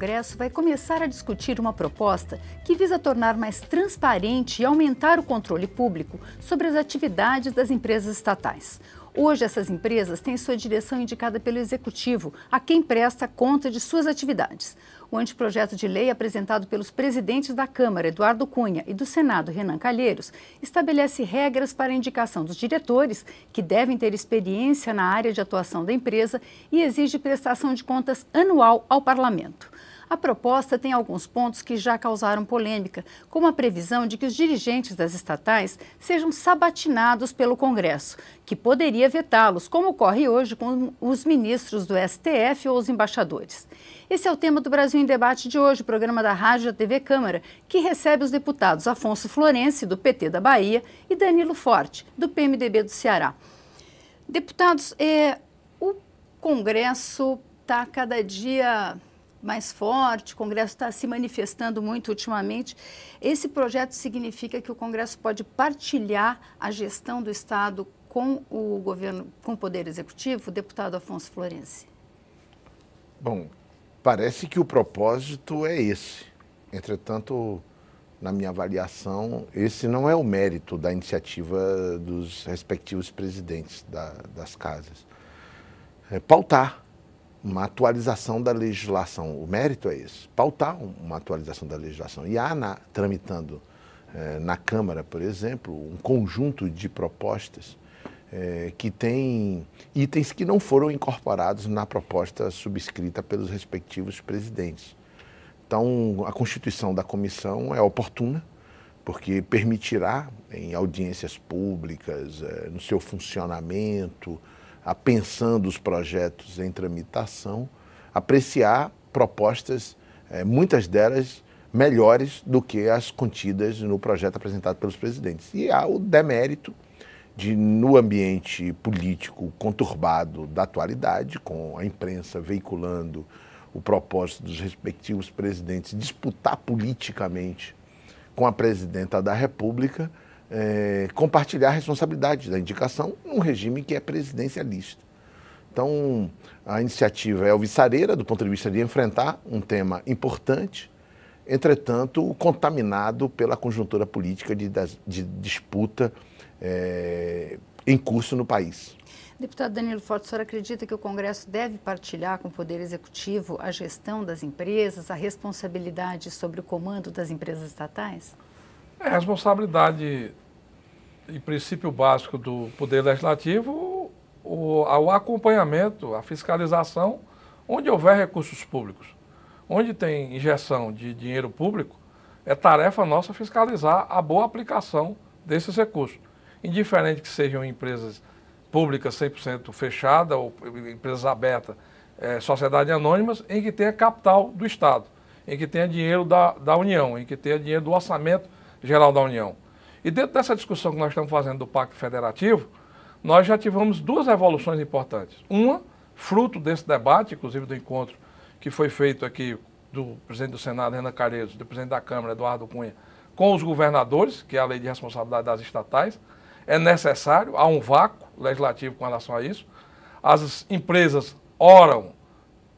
Congresso vai começar a discutir uma proposta que visa tornar mais transparente e aumentar o controle público sobre as atividades das empresas estatais. Hoje, essas empresas têm sua direção indicada pelo Executivo, a quem presta conta de suas atividades. O anteprojeto de lei apresentado pelos presidentes da Câmara, Eduardo Cunha, e do Senado, Renan Calheiros, estabelece regras para a indicação dos diretores, que devem ter experiência na área de atuação da empresa, e exige prestação de contas anual ao Parlamento. A proposta tem alguns pontos que já causaram polêmica, como a previsão de que os dirigentes das estatais sejam sabatinados pelo Congresso, que poderia vetá-los, como ocorre hoje com os ministros do STF ou os embaixadores. Esse é o tema do Brasil em Debate de hoje, programa da Rádio TV Câmara, que recebe os deputados Afonso Florense, do PT da Bahia, e Danilo Forte, do PMDB do Ceará. Deputados, é, o Congresso está cada dia mais forte, o Congresso está se manifestando muito ultimamente. Esse projeto significa que o Congresso pode partilhar a gestão do Estado com o governo, com o Poder Executivo, deputado Afonso Florenzi? Bom, parece que o propósito é esse. Entretanto, na minha avaliação, esse não é o mérito da iniciativa dos respectivos presidentes da, das casas. É pautar uma atualização da legislação. O mérito é esse, pautar uma atualização da legislação. E há na, tramitando eh, na Câmara, por exemplo, um conjunto de propostas eh, que tem itens que não foram incorporados na proposta subscrita pelos respectivos presidentes. Então, a constituição da comissão é oportuna, porque permitirá, em audiências públicas, eh, no seu funcionamento, a pensando os projetos em tramitação, apreciar propostas, é, muitas delas melhores do que as contidas no projeto apresentado pelos presidentes. E há o demérito de, no ambiente político conturbado da atualidade, com a imprensa veiculando o propósito dos respectivos presidentes disputar politicamente com a presidenta da República, é, compartilhar a responsabilidade da indicação num regime que é presidencialista. Então, a iniciativa é alvissareira do ponto de vista de enfrentar um tema importante, entretanto, contaminado pela conjuntura política de, de disputa é, em curso no país. Deputado Danilo Forte, o senhor acredita que o Congresso deve partilhar com o Poder Executivo a gestão das empresas, a responsabilidade sobre o comando das empresas estatais? É, a responsabilidade e princípio básico do Poder Legislativo o, acompanhamento, a fiscalização, onde houver recursos públicos. Onde tem injeção de dinheiro público, é tarefa nossa fiscalizar a boa aplicação desses recursos. Indiferente que sejam empresas públicas 100% fechada ou empresas abertas, é, sociedades anônimas, em que tenha capital do Estado, em que tenha dinheiro da, da União, em que tenha dinheiro do orçamento geral da União. E dentro dessa discussão que nós estamos fazendo do Pacto Federativo, nós já tivemos duas evoluções importantes. Uma, fruto desse debate, inclusive do encontro que foi feito aqui do presidente do Senado, Renan Carezo, do presidente da Câmara, Eduardo Cunha, com os governadores, que é a lei de responsabilidade das estatais. É necessário, há um vácuo legislativo com relação a isso. As empresas oram,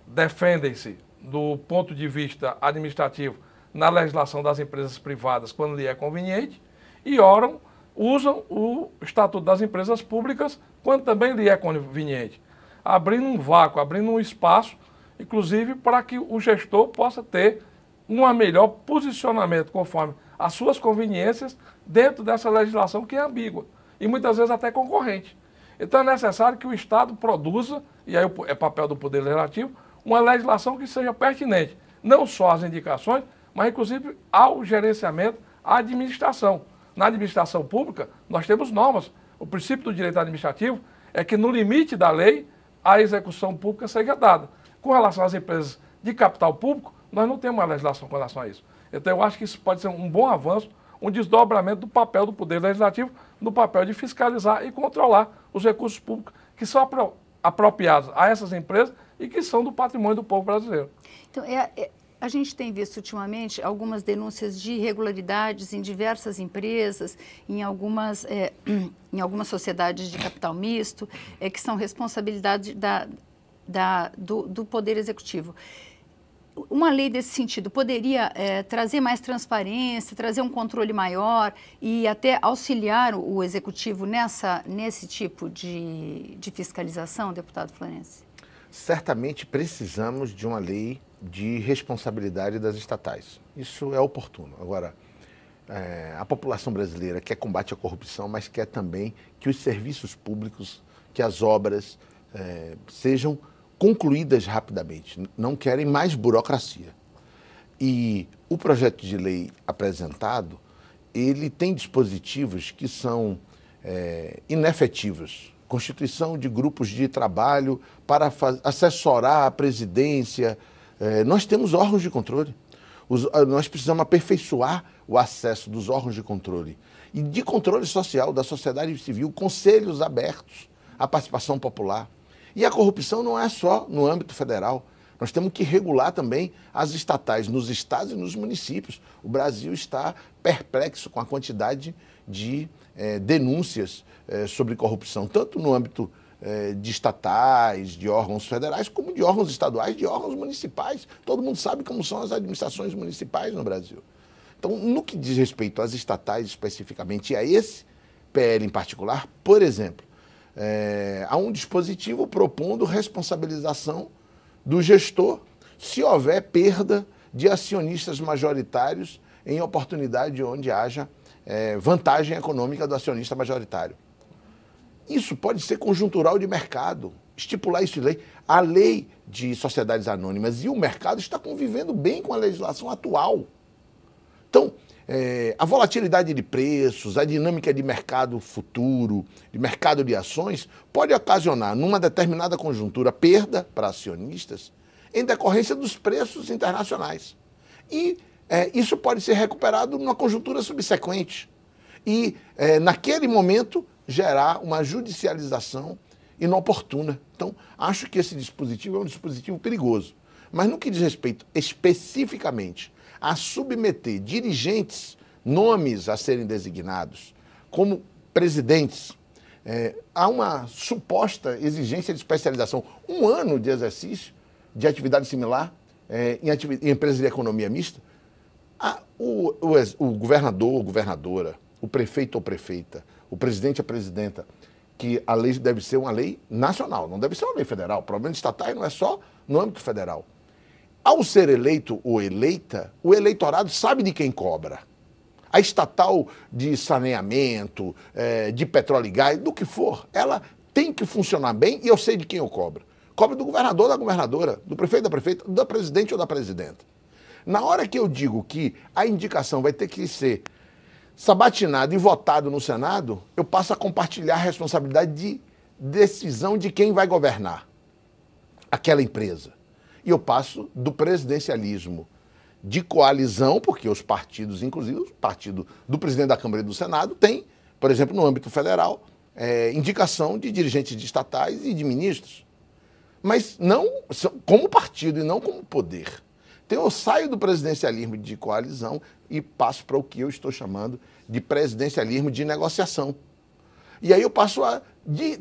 defendem-se do ponto de vista administrativo na legislação das empresas privadas quando lhe é conveniente e oram, usam o Estatuto das Empresas Públicas quando também lhe é conveniente, abrindo um vácuo, abrindo um espaço, inclusive para que o gestor possa ter um melhor posicionamento conforme as suas conveniências dentro dessa legislação que é ambígua e muitas vezes até concorrente. Então é necessário que o Estado produza, e aí é papel do Poder Legislativo, uma legislação que seja pertinente, não só às indicações, mas inclusive ao gerenciamento, à administração. Na administração pública, nós temos normas. O princípio do direito administrativo é que, no limite da lei, a execução pública seja dada. Com relação às empresas de capital público, nós não temos uma legislação com relação a isso. Então, eu acho que isso pode ser um bom avanço, um desdobramento do papel do Poder Legislativo no papel de fiscalizar e controlar os recursos públicos que são apropriados a essas empresas e que são do patrimônio do povo brasileiro. Então, é, é, a gente tem visto ultimamente algumas denúncias de irregularidades em diversas empresas, em algumas, é, em algumas sociedades de capital misto, é, que são responsabilidade da, da, do, do Poder Executivo uma lei desse sentido poderia é, trazer mais transparência, trazer um controle maior e até auxiliar o, executivo nessa, nesse tipo de, de fiscalização, deputado Florencio? Certamente precisamos de uma lei de responsabilidade das estatais. Isso é oportuno. Agora, é, a população brasileira quer combate à corrupção, mas quer também que os serviços públicos, que as obras é, sejam concluídas rapidamente. Não querem mais burocracia. E o projeto de lei apresentado, ele tem dispositivos que são é, inefetivos. Constituição de grupos de trabalho para assessorar a presidência, é, nós temos órgãos de controle. Os, ah, nós precisamos aperfeiçoar o acesso dos órgãos de controle. E de controle social, da sociedade civil, conselhos abertos à participação popular. E a corrupção não é só no âmbito federal. Nós temos que regular também as estatais nos estados e nos municípios. O Brasil está perplexo com a quantidade de é, denúncias é, sobre corrupção, tanto no âmbito eh, de estatais, de órgãos federais, como de órgãos estaduais, de órgãos municipais. Todo mundo sabe como são as administrações municipais no Brasil. Então, no que diz respeito às estatais especificamente e a esse PL em particular, por exemplo, é, há um dispositivo propondo responsabilização do gestor se houver perda de acionistas majoritários em oportunidade onde haja é, vantagem econômica do acionista majoritário. Isso pode ser conjuntural de mercado, estipular isso em lei. A lei de sociedades anônimas e o mercado está convivendo bem com a legislação atual. Então, é, a volatilidade de preços, a dinâmica de mercado futuro, de mercado de ações, pode ocasionar, numa determinada conjuntura, perda para acionistas em decorrência dos preços internacionais. E é, isso pode ser recuperado numa conjuntura subsequente. E é, naquele momento gerar uma judicialização inoportuna. Então, acho que esse dispositivo é um dispositivo perigoso. Mas no que diz respeito especificamente a submeter dirigentes, nomes a serem designados, como presidentes, é, a uma suposta exigência de especialização, um ano de exercício de atividade similar é, em, ativi em empresas de economia mista, a, o, o, o governador ou governadora, o prefeito ou prefeita, o presidente e a presidenta, que a lei deve ser uma lei nacional, não deve ser uma lei federal. O problema estatal não é só no âmbito federal. Ao ser eleito ou eleita, o eleitorado sabe de quem cobra. A estatal de saneamento, eh, de petróleo e gás, do que for, ela tem que funcionar bem e eu sei de quem eu cobro. Cobro do governador, da governadora, do prefeito, da prefeita, da presidente ou da presidenta. Na hora que eu digo que a indicação vai ter que ser sabatinado e votado no Senado, eu passo a compartilhar a responsabilidade de decisão de quem vai governar aquela empresa. E eu passo do presidencialismo de coalizão, porque os partidos, inclusive o partido do presidente da Câmara e do Senado, tem, por exemplo, no âmbito federal, é, indicação de dirigentes de estatais e de ministros. Mas não como partido e não como poder. Então eu saio do presidencialismo de coalizão e passo para o que eu estou chamando de presidencialismo de negociação. E aí eu passo a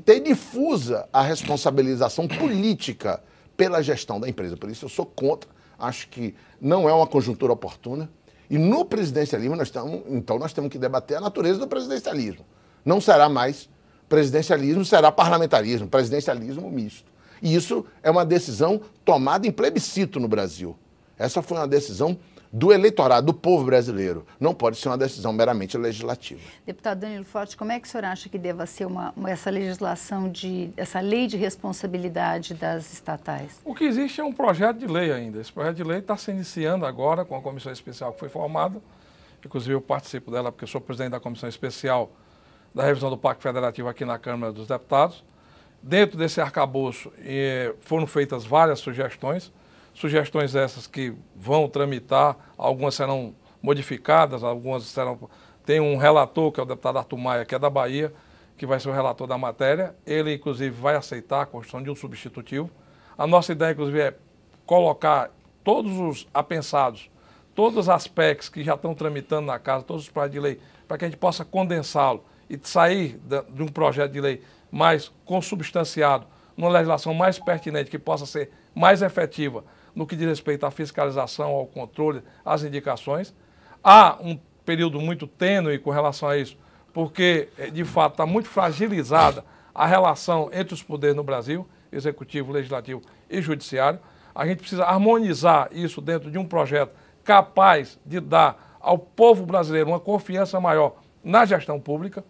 ter difusa a responsabilização política pela gestão da empresa. Por isso eu sou contra. Acho que não é uma conjuntura oportuna. E no presidencialismo, nós estamos, então, nós temos que debater a natureza do presidencialismo. Não será mais presidencialismo, será parlamentarismo, presidencialismo misto. E isso é uma decisão tomada em plebiscito no Brasil. Essa foi uma decisão do eleitorado, do povo brasileiro. Não pode ser uma decisão meramente legislativa. Deputado Danilo Forte, como é que o senhor acha que deva ser uma, essa legislação, de, essa lei de responsabilidade das estatais? O que existe é um projeto de lei ainda. Esse projeto de lei está se iniciando agora com a comissão especial que foi formada. Inclusive, eu participo dela porque sou presidente da comissão especial da revisão do Pacto Federativo aqui na Câmara dos Deputados. Dentro desse arcabouço eh, foram feitas várias sugestões Sugestões essas que vão tramitar, algumas serão modificadas, algumas serão. Tem um relator, que é o deputado Arthur Maia, que é da Bahia, que vai ser o relator da matéria. Ele, inclusive, vai aceitar a construção de um substitutivo. A nossa ideia, inclusive, é colocar todos os apensados, todos os aspectos que já estão tramitando na casa, todos os projetos de lei, para que a gente possa condensá-lo e sair de um projeto de lei mais consubstanciado, numa legislação mais pertinente, que possa ser mais efetiva no que diz respeito à fiscalização, ao controle, às indicações. Há um período muito tênue com relação a isso, porque, eh, de fato, está muito fragilizada a relação entre os poderes no Brasil, executivo, legislativo e judiciário. A gente precisa harmonizar isso dentro de um projeto capaz de dar ao povo brasileiro uma confiança maior na gestão pública.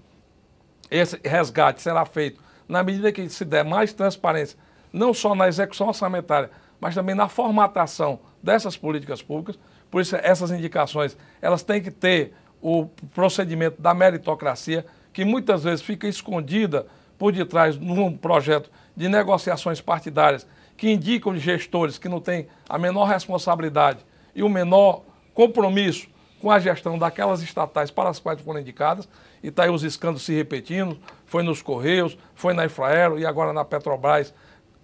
Esse resgate será feito na medida que se der mais transparência, não só na execução orçamentária, mas também na formatação dessas políticas públicas. Por isso, essas indicações elas têm que ter o procedimento da meritocracia, que muitas vezes fica escondida por detrás num projeto de negociações partidárias que indicam gestores que não têm a menor responsabilidade e o menor compromisso com a gestão daquelas estatais para as quais foram indicadas, e está aí os escândalos se repetindo, foi nos Correios, foi na Infraero e agora na Petrobras,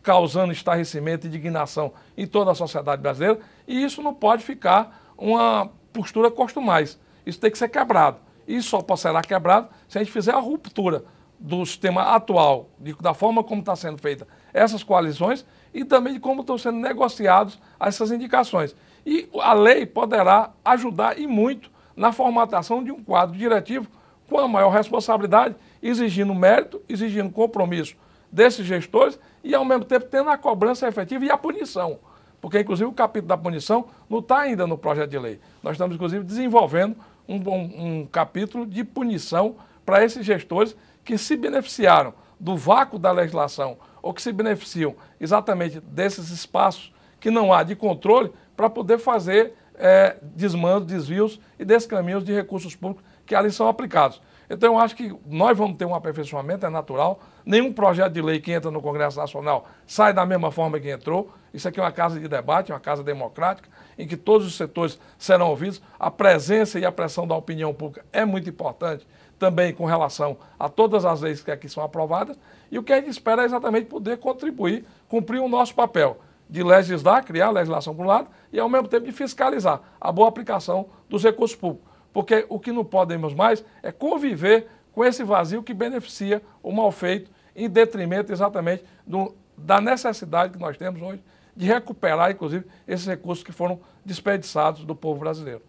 causando estarrecimento, indignação em toda a sociedade brasileira, e isso não pode ficar uma postura costumais. Isso tem que ser quebrado. E só será quebrado se a gente fizer a ruptura do sistema atual, da forma como está sendo feita essas coalizões e também de como estão sendo negociados essas indicações. E a lei poderá ajudar e muito na formatação de um quadro diretivo com a maior responsabilidade, exigindo mérito, exigindo compromisso desses gestores e, ao mesmo tempo, tendo a cobrança efetiva e a punição. Porque, inclusive, o capítulo da punição não está ainda no projeto de lei. Nós estamos, inclusive, desenvolvendo um, um, um capítulo de punição para esses gestores que se beneficiaram do vácuo da legislação ou que se beneficiam exatamente desses espaços que não há de controle para poder fazer é, desmandos, desvios e descaminhos de recursos públicos que ali são aplicados. Então, eu acho que nós vamos ter um aperfeiçoamento, é natural. Nenhum projeto de lei que entra no Congresso Nacional sai da mesma forma que entrou. Isso aqui é uma casa de debate, uma casa democrática, em que todos os setores serão ouvidos. A presença e a pressão da opinião pública é muito importante também com relação a todas as leis que aqui são aprovadas. E o que a gente espera é exatamente poder contribuir, cumprir o nosso papel de legislar, criar legislação por um lado, e ao mesmo tempo de fiscalizar a boa aplicação dos recursos públicos porque o que não podemos mais é conviver com esse vazio que beneficia o mal feito, em detrimento exatamente do, da necessidade que nós temos hoje de recuperar, inclusive, esses recursos que foram desperdiçados do povo brasileiro.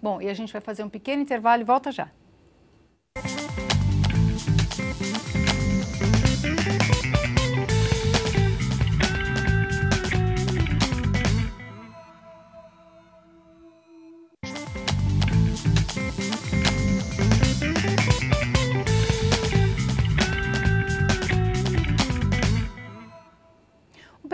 Bom, e a gente vai fazer um pequeno intervalo e volta já.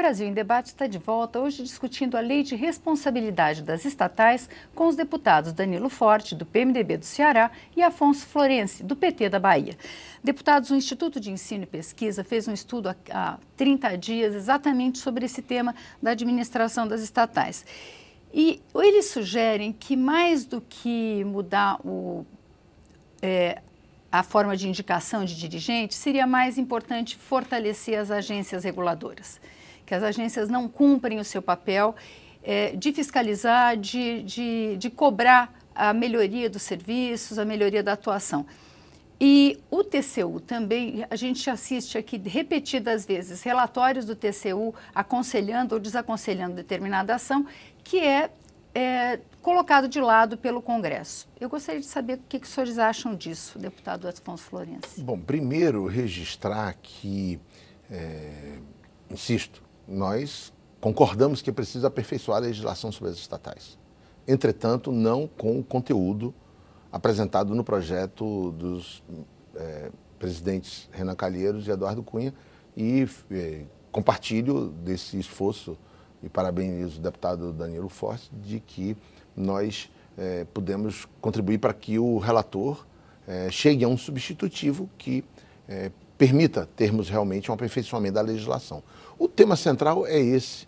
Brasil em Debate está de volta hoje discutindo a lei de responsabilidade das estatais com os deputados Danilo Forte, do PMDB do Ceará, e Afonso Florense, do PT da Bahia. Deputados, o Instituto de Ensino e Pesquisa fez um estudo há 30 dias exatamente sobre esse tema da administração das estatais. E eles sugerem que mais do que mudar o. É, a forma de indicação de dirigente, seria mais importante fortalecer as agências reguladoras que as agências não cumprem o seu papel é, de fiscalizar, de, de, de cobrar a melhoria dos serviços, a melhoria da atuação. E o TCU também, a gente assiste aqui repetidas vezes relatórios do TCU aconselhando ou desaconselhando determinada ação que é, é colocado de lado pelo Congresso. Eu gostaria de saber o que, que os senhores acham disso, deputado Afonso Florencio. Bom, primeiro registrar que, é, insisto, nós concordamos que é preciso aperfeiçoar a legislação sobre as estatais. Entretanto, não com o conteúdo apresentado no projeto dos é, presidentes Renan Calheiros e Eduardo Cunha e é, compartilho desse esforço e parabenizo o deputado Danilo Forte de que nós é, pudemos contribuir para que o relator é, chegue a um substitutivo que é, permita termos realmente um aperfeiçoamento da legislação. O tema central é esse.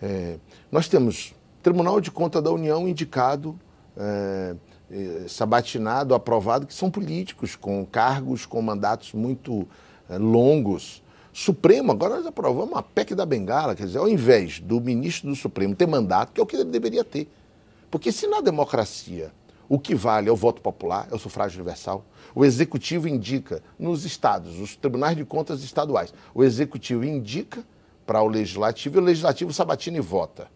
É, nós temos Tribunal de Conta da União indicado, é, é, sabatinado, aprovado, que são políticos, com cargos, com mandatos muito é, longos. Supremo, agora nós aprovamos uma PEC da Bengala, quer dizer, ao invés do ministro do Supremo ter mandato, que é o que ele deveria ter. Porque se na democracia o que vale é o voto popular, é o sufrágio universal. O executivo indica nos estados, os tribunais de contas estaduais. O executivo indica para o legislativo e o legislativo sabatina e vota.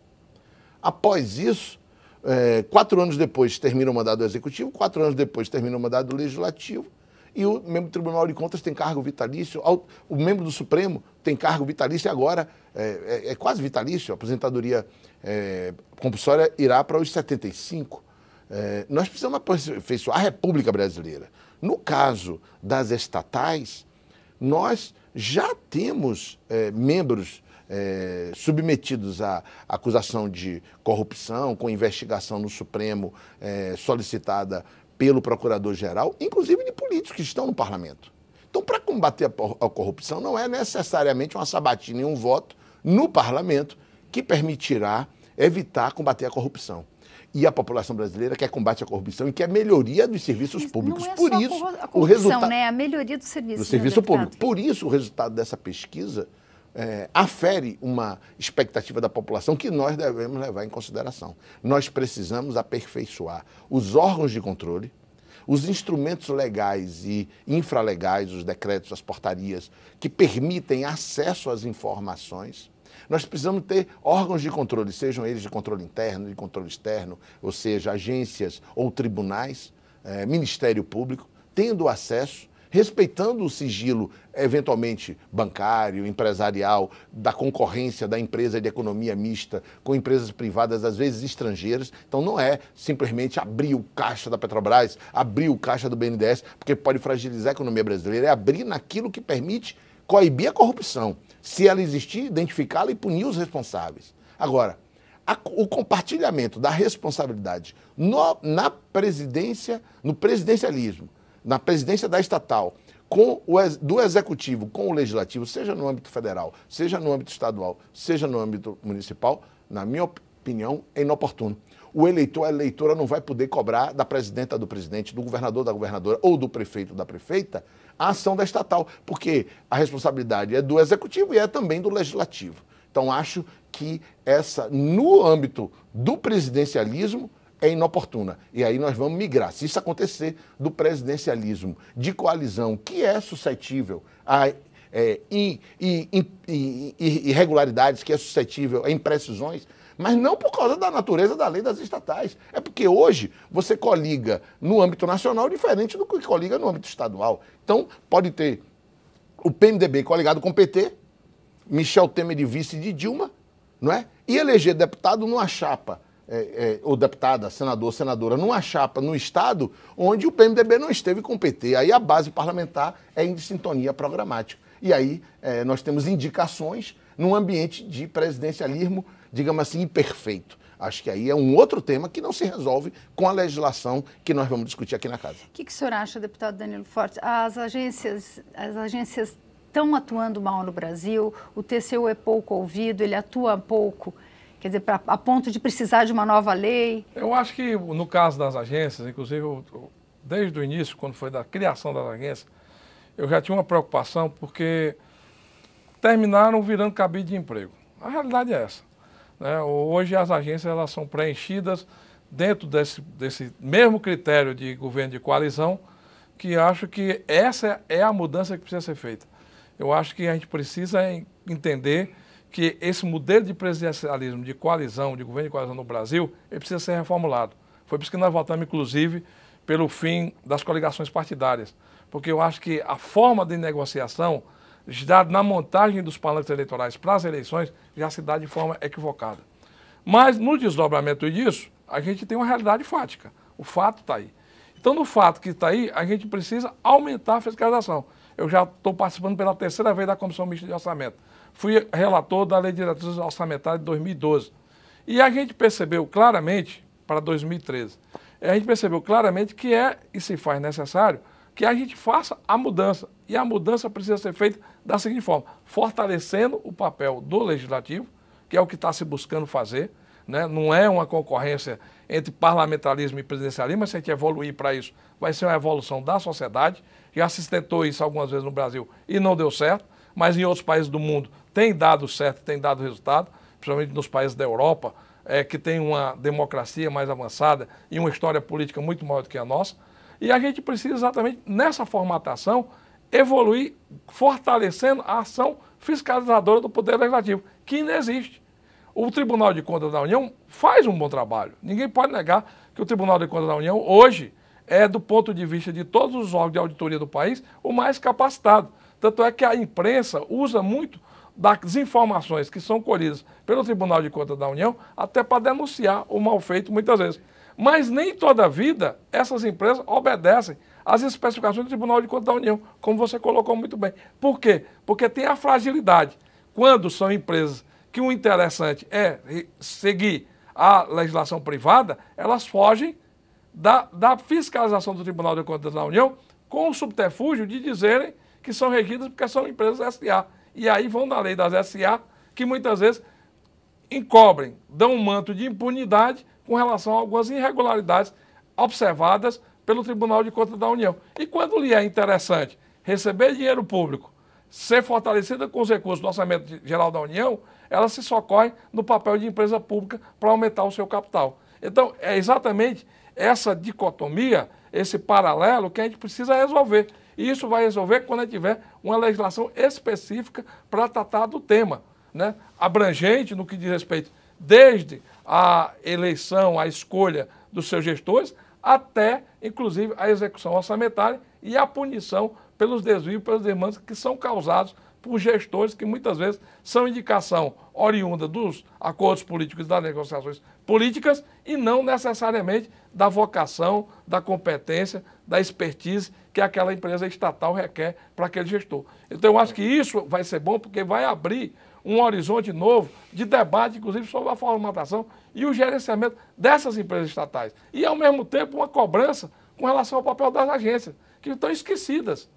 Após isso, é, quatro anos depois termina o mandato do executivo, quatro anos depois termina o mandato do legislativo e o membro do Tribunal de Contas tem cargo vitalício, o membro do Supremo tem cargo vitalício e agora é, é, é quase vitalício, a aposentadoria é, compulsória irá para os 75. É, nós precisamos aperfeiçoar a República Brasileira. No caso das estatais, nós já temos é, membros é, submetidos à acusação de corrupção, com investigação no Supremo é, solicitada pelo Procurador-Geral, inclusive de políticos que estão no Parlamento. Então, para combater a, a corrupção, não é necessariamente uma sabatina e um voto no Parlamento que permitirá evitar combater a corrupção e a população brasileira quer combate à corrupção e quer melhoria dos serviços públicos. É Por isso, a corrupção, o resultado né? a melhoria do serviço, do serviço público. Por isso, o resultado dessa pesquisa é, afere uma expectativa da população que nós devemos levar em consideração. Nós precisamos aperfeiçoar os órgãos de controle, os instrumentos legais e infralegais, os decretos, as portarias, que permitem acesso às informações nós precisamos ter órgãos de controle, sejam eles de controle interno, de controle externo, ou seja, agências ou tribunais, é, Ministério Público, tendo acesso, respeitando o sigilo, eventualmente bancário, empresarial, da concorrência da empresa de economia mista com empresas privadas, às vezes estrangeiras. Então não é simplesmente abrir o caixa da Petrobras, abrir o caixa do BNDES, porque pode fragilizar a economia brasileira, é abrir naquilo que permite coibir a corrupção se ela existir, identificá-la e punir os responsáveis. Agora, a, o compartilhamento da responsabilidade no, na presidência, no presidencialismo, na presidência da estatal, com o, do executivo com o legislativo, seja no âmbito federal, seja no âmbito estadual, seja no âmbito municipal, na minha opinião, opinião, é inoportuno. O eleitor, a eleitora não vai poder cobrar da presidenta, do presidente, do governador, da governadora ou do prefeito, da prefeita, a ação da estatal, porque a responsabilidade é do executivo e é também do legislativo. Então, acho que essa, no âmbito do presidencialismo, é inoportuna. E aí nós vamos migrar. Se isso acontecer, do presidencialismo de coalizão, que é suscetível a é, irregularidades, que é suscetível a imprecisões, mas não por causa da natureza da lei das estatais. É porque hoje você coliga no âmbito nacional diferente do que coliga no âmbito estadual. Então, pode ter o PMDB coligado com o PT, Michel Temer de vice de Dilma, não é? E eleger deputado numa chapa, é, é, ou deputada, senador, senadora, numa chapa no Estado, onde o PMDB não esteve com o PT. Aí a base parlamentar é em sintonia programática. E aí é, nós temos indicações num ambiente de presidencialismo digamos assim, imperfeito. Acho que aí é um outro tema que não se resolve com a legislação que nós vamos discutir aqui na casa. O que, que o senhor acha, deputado Danilo Forte? As agências, as agências estão atuando mal no Brasil, o TCU é pouco ouvido, ele atua pouco, quer dizer, pra, a ponto de precisar de uma nova lei? Eu acho que no caso das agências, inclusive, eu, desde o início, quando foi da criação das agências, eu já tinha uma preocupação porque terminaram virando cabide de emprego. A realidade é essa. Né? Hoje as agências elas são preenchidas dentro desse, desse mesmo critério de governo de coalizão, que acho que essa é a mudança que precisa ser feita. Eu acho que a gente precisa entender que esse modelo de presidencialismo, de coalizão, de governo de coalizão no Brasil, ele precisa ser reformulado. Foi por isso que nós votamos, inclusive, pelo fim das coligações partidárias. Porque eu acho que a forma de negociação já na montagem dos palanques eleitorais para as eleições, já se dá de forma equivocada. Mas, no desdobramento disso, a gente tem uma realidade fática. O fato está aí. Então, no fato que está aí, a gente precisa aumentar a fiscalização. Eu já estou participando pela terceira vez da Comissão Mista de Orçamento. Fui relator da Lei de Diretrizes Orçamentárias de 2012. E a gente percebeu claramente, para 2013, a gente percebeu claramente que é e se faz necessário que a gente faça a mudança. E a mudança precisa ser feita da seguinte forma: fortalecendo o papel do legislativo, que é o que está se buscando fazer. Né? Não é uma concorrência entre parlamentarismo e presidencialismo, mas se a gente evoluir para isso, vai ser uma evolução da sociedade. Já se tentou isso algumas vezes no Brasil e não deu certo, mas em outros países do mundo tem dado certo, tem dado resultado, principalmente nos países da Europa, é, que tem uma democracia mais avançada e uma história política muito maior do que a nossa. E a gente precisa exatamente nessa formatação evoluir, fortalecendo a ação fiscalizadora do Poder Legislativo, que ainda existe. O Tribunal de Contas da União faz um bom trabalho. Ninguém pode negar que o Tribunal de Contas da União hoje é, do ponto de vista de todos os órgãos de auditoria do país, o mais capacitado. Tanto é que a imprensa usa muito das informações que são colhidas pelo Tribunal de Contas da União até para denunciar o mal feito muitas vezes. Mas nem toda vida essas empresas obedecem às especificações do Tribunal de Contas da União, como você colocou muito bem. Por quê? Porque tem a fragilidade. Quando são empresas que o interessante é seguir a legislação privada, elas fogem da, da fiscalização do Tribunal de Contas da União com o subterfúgio de dizerem que são regidas porque são empresas SA. E aí vão na lei das SA, que muitas vezes encobrem, dão um manto de impunidade com relação a algumas irregularidades observadas pelo Tribunal de Contas da União. E quando lhe é interessante receber dinheiro público, ser fortalecida com os recursos do Orçamento Geral da União, ela se socorre no papel de empresa pública para aumentar o seu capital. Então, é exatamente essa dicotomia, esse paralelo que a gente precisa resolver. E isso vai resolver quando a gente tiver uma legislação específica para tratar do tema, né? abrangente no que diz respeito desde a eleição, a escolha dos seus gestores, até, inclusive, a execução orçamentária e a punição pelos desvios, pelas demandas que são causados por gestores que muitas vezes são indicação oriunda dos acordos políticos e das negociações políticas e não necessariamente da vocação, da competência, da expertise que aquela empresa estatal requer para aquele gestor. Então, eu acho que isso vai ser bom porque vai abrir um horizonte novo de debate, inclusive, sobre a formatação e o gerenciamento dessas empresas estatais. E, ao mesmo tempo, uma cobrança com relação ao papel das agências, que estão esquecidas.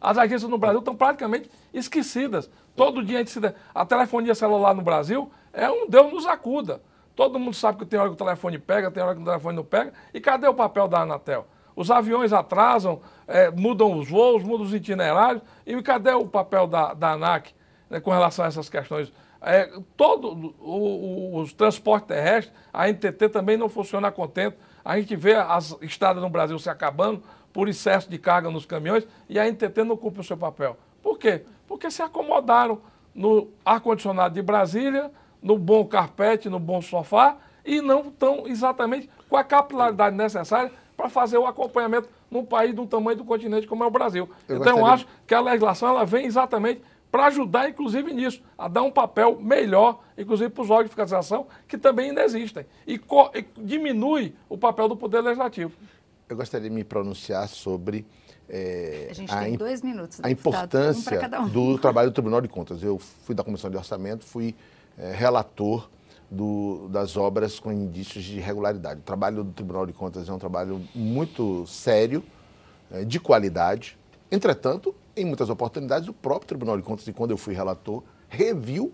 As agências no Brasil estão praticamente esquecidas. Todo dia a gente se... A telefonia celular no Brasil é um Deus nos acuda. Todo mundo sabe que tem hora que o telefone pega, tem hora que o telefone não pega. E cadê o papel da Anatel? Os aviões atrasam, é, mudam os voos, mudam os itinerários. E cadê o papel da, da ANAC? né, com relação a essas questões. É, todo o, o, o transporte terrestre, a NTT também não funciona contente. contento. A gente vê as estradas no Brasil se acabando por excesso de carga nos caminhões e a NTT não cumpre o seu papel. Por quê? Porque se acomodaram no ar-condicionado de Brasília, no bom carpete, no bom sofá e não estão exatamente com a capilaridade necessária para fazer o acompanhamento num país do tamanho do continente como é o Brasil. Eu então, gostaria... eu acho que a legislação ela vem exatamente para ajudar, inclusive, nisso, a dar um papel melhor, inclusive, para os órgãos de fiscalização, que também ainda existem, e, e diminui o papel do Poder Legislativo. Eu gostaria de me pronunciar sobre é, a, a, dois minutos, a importância um um. do trabalho do Tribunal de Contas. Eu fui da Comissão de Orçamento, fui é, relator do, das obras com indícios de irregularidade. O trabalho do Tribunal de Contas é um trabalho muito sério, é, de qualidade. Entretanto, em muitas oportunidades, o próprio Tribunal de Contas, e quando eu fui relator, reviu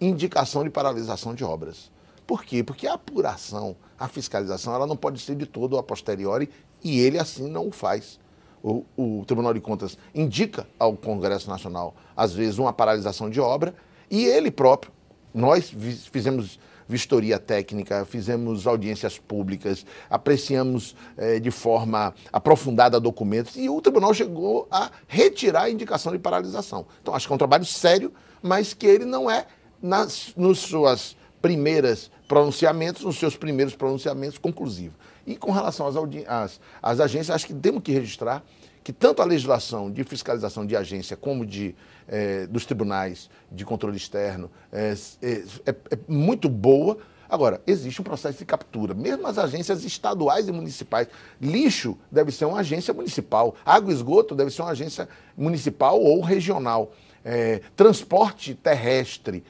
indicação de paralisação de obras. Por quê? Porque a apuração, a fiscalização, ela não pode ser de todo a posteriori e ele assim não o faz. O, o Tribunal de Contas indica ao Congresso Nacional, às vezes, uma paralisação de obra e ele próprio, nós fizemos vistoria técnica, fizemos audiências públicas, apreciamos eh, de forma aprofundada documentos e o tribunal chegou a retirar a indicação de paralisação. Então, acho que é um trabalho sério, mas que ele não é, nas, nos suas primeiras pronunciamentos, nos seus primeiros pronunciamentos, conclusivo. E com relação às, às, às agências, acho que temos que registrar que tanto a legislação de fiscalização de agência como de, eh, dos tribunais de controle externo é, é, é muito boa. Agora, existe um processo de captura, mesmo as agências estaduais e municipais. Lixo deve ser uma agência municipal, água e esgoto deve ser uma agência municipal ou regional. É, transporte terrestre,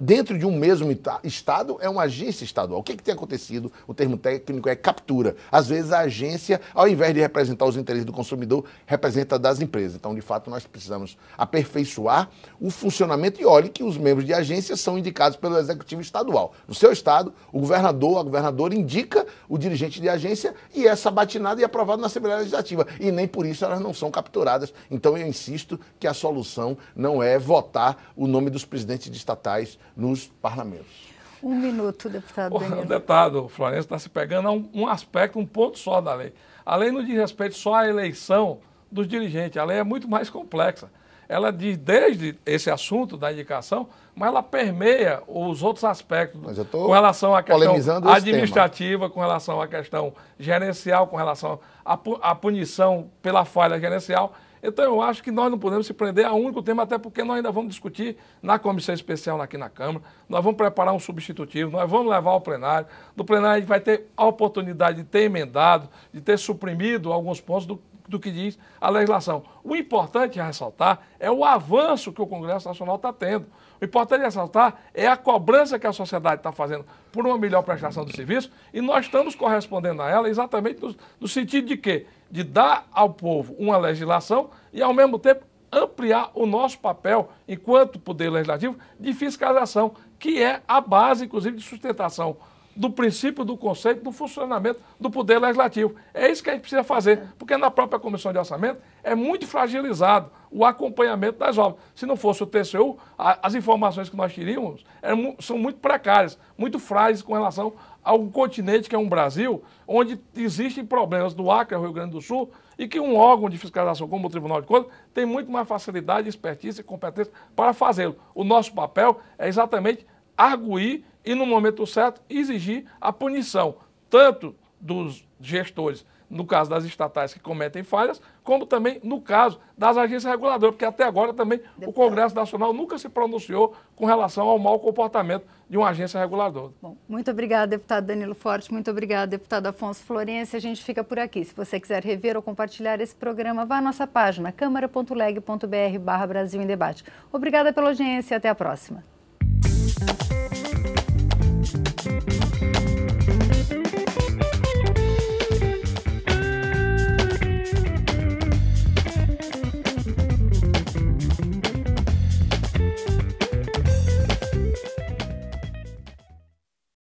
dentro de um mesmo estado é uma agência estadual. O que, é que tem acontecido? O termo técnico é captura. Às vezes a agência, ao invés de representar os interesses do consumidor, representa das empresas. Então, de fato, nós precisamos aperfeiçoar o funcionamento e olhe que os membros de agência são indicados pelo executivo estadual. No seu estado, o governador, a governadora indica o dirigente de agência e essa batinada é aprovada na Assembleia Legislativa. E nem por isso elas não são capturadas. Então, eu insisto que a solução não é votar o nome dos presidentes de estatais nos parlamentos. Um minuto, deputado Daniel. O deputado Florencio está se pegando a um, um, aspecto, um ponto só da lei. A lei não diz respeito só à eleição dos dirigentes, a lei é muito mais complexa. Ela diz desde esse assunto da indicação, mas ela permeia os outros aspectos com relação à questão administrativa, com relação à questão gerencial, com relação à punição pela falha gerencial. Então eu acho que nós não podemos se prender a um único tema, até porque nós ainda vamos discutir na comissão especial aqui na Câmara, nós vamos preparar um substitutivo, nós vamos levar ao plenário. No plenário a gente vai ter a oportunidade de ter emendado, de ter suprimido alguns pontos do, do que diz a legislação. O importante a ressaltar é o avanço que o Congresso Nacional está tendo. O importante ressaltar é a cobrança que a sociedade está fazendo por uma melhor prestação de serviço e nós estamos correspondendo a ela exatamente no, no sentido de que de dar ao povo uma legislação e, ao mesmo tempo, ampliar o nosso papel enquanto poder legislativo de fiscalização, que é a base, inclusive, de sustentação do princípio, do conceito, do funcionamento do poder legislativo. É isso que a gente precisa fazer, porque na própria comissão de orçamento é muito fragilizado o acompanhamento das obras. Se não fosse o TCU, as informações que nós teríamos é são muito precárias, muito frágeis com relação a um continente que é um Brasil, onde existem problemas do Acre do Rio Grande do Sul e que um órgão de fiscalização como o Tribunal de Contas tem muito mais facilidade, expertise e competência para fazê-lo. O nosso papel é exatamente arguir e, no momento certo, exigir a punição, tanto dos gestores, no caso das estatais que cometem falhas, como também no caso das agências reguladoras, porque até agora também Deputado. o Congresso Nacional nunca se pronunciou com relação ao mau comportamento de uma agência reguladora. Bom, muito obrigada, deputado Danilo Forte, muito obrigada, deputado Afonso Florencio. A gente fica por aqui. Se você quiser rever ou compartilhar esse programa, vá à nossa página câmara.leg.br barra Brasil em Debate. Obrigada pela audiência e até a próxima.